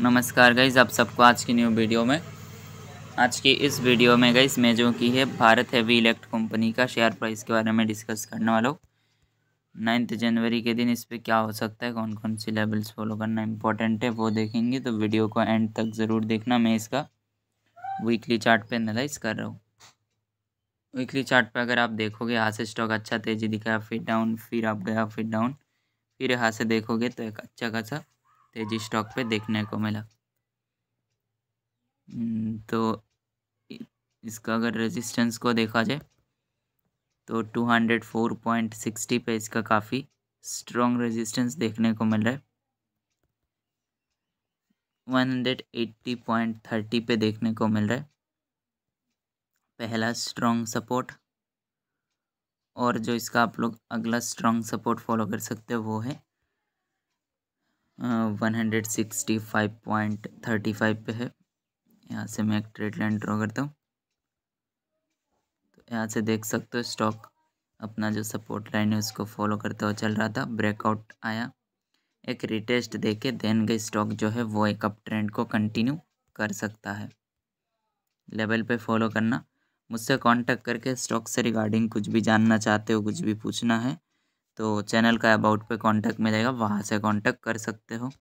नमस्कार गईज़ आप सबको आज की न्यू वीडियो में आज की इस वीडियो में गईस मैं जो की है भारत हैवी इलेक्ट कंपनी का शेयर प्राइस के बारे में डिस्कस करने वाला हूँ नाइन्थ जनवरी के दिन इस पर क्या हो सकता है कौन कौन सी लेवल्स फॉलो करना इंपॉर्टेंट है वो देखेंगे तो वीडियो को एंड तक ज़रूर देखना मैं इसका वीकली चार्ट पे एनालाइज कर रहा हूँ वीकली चार्ट पे अगर आप देखोगे यहाँ से स्टॉक अच्छा तेज़ी दिखाया फिर डाउन फिर आप गया फिर डाउन फिर यहाँ से देखोगे तो एक अच्छा खासा तेजी स्टॉक पे देखने को मिला हम्म, तो इसका अगर रेजिस्टेंस को देखा जाए तो 204.60 पे इसका काफ़ी स्ट्रॉन्ग रेजिस्टेंस देखने को मिल रहा है 180.30 पे देखने को मिल रहा है पहला स्ट्रॉन्ग सपोर्ट और जो इसका आप लोग अगला स्ट्रॉन्ग सपोर्ट फॉलो कर सकते हो वो है one hundred sixty five point thirty five पे है यहाँ से मैं एक ट्रेड लाइन ड्रॉ करता हूँ तो यहाँ से देख सकते हो स्टॉक अपना जो सपोर्ट लाइन है उसको फॉलो करता हुआ चल रहा था ब्रेकआउट आया एक रिटेस्ट दे के देन गए स्टॉक जो है वो एक अप ट्रेंड को कंटिन्यू कर सकता है लेवल पे फॉलो करना मुझसे कांटेक्ट करके स्टॉक से रिगार्डिंग कुछ भी जानना चाहते हो कुछ भी पूछना है तो चैनल का अबाउट पे कांटेक्ट मिलेगा वहाँ से कांटेक्ट कर सकते हो